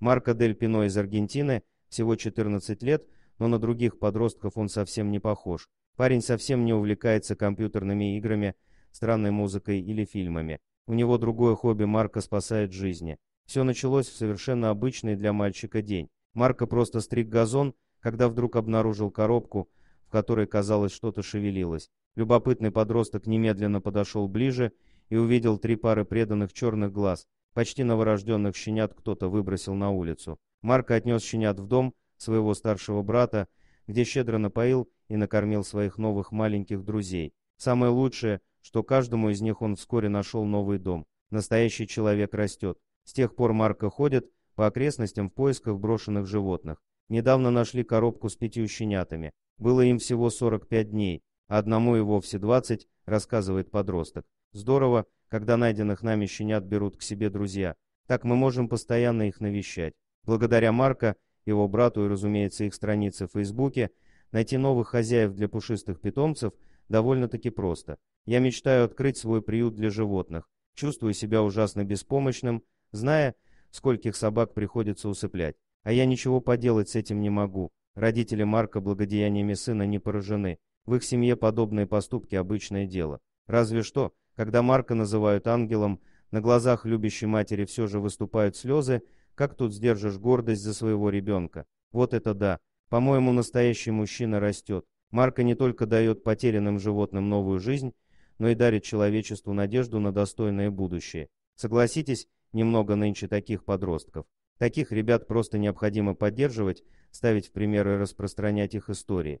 Марко Дель Пино из Аргентины, всего 14 лет, но на других подростков он совсем не похож. Парень совсем не увлекается компьютерными играми, странной музыкой или фильмами. У него другое хобби Марко спасает жизни. Все началось в совершенно обычный для мальчика день. Марко просто стриг газон, когда вдруг обнаружил коробку, в которой, казалось, что-то шевелилось. Любопытный подросток немедленно подошел ближе и увидел три пары преданных черных глаз, Почти новорожденных щенят кто-то выбросил на улицу. Марко отнес щенят в дом своего старшего брата, где щедро напоил и накормил своих новых маленьких друзей. Самое лучшее, что каждому из них он вскоре нашел новый дом. Настоящий человек растет. С тех пор Марко ходит по окрестностям в поисках брошенных животных. Недавно нашли коробку с пятью щенятами. Было им всего 45 дней одному и вовсе двадцать, рассказывает подросток. Здорово, когда найденных нами щенят берут к себе друзья. Так мы можем постоянно их навещать. Благодаря Марка, его брату и, разумеется, их странице в Фейсбуке, найти новых хозяев для пушистых питомцев довольно-таки просто. Я мечтаю открыть свой приют для животных. Чувствую себя ужасно беспомощным, зная, скольких собак приходится усыплять. А я ничего поделать с этим не могу. Родители Марка благодеяниями сына не поражены. В их семье подобные поступки – обычное дело. Разве что, когда Марка называют ангелом, на глазах любящей матери все же выступают слезы, как тут сдержишь гордость за своего ребенка? Вот это да! По-моему, настоящий мужчина растет. Марка не только дает потерянным животным новую жизнь, но и дарит человечеству надежду на достойное будущее. Согласитесь, немного нынче таких подростков. Таких ребят просто необходимо поддерживать, ставить в примеры и распространять их истории.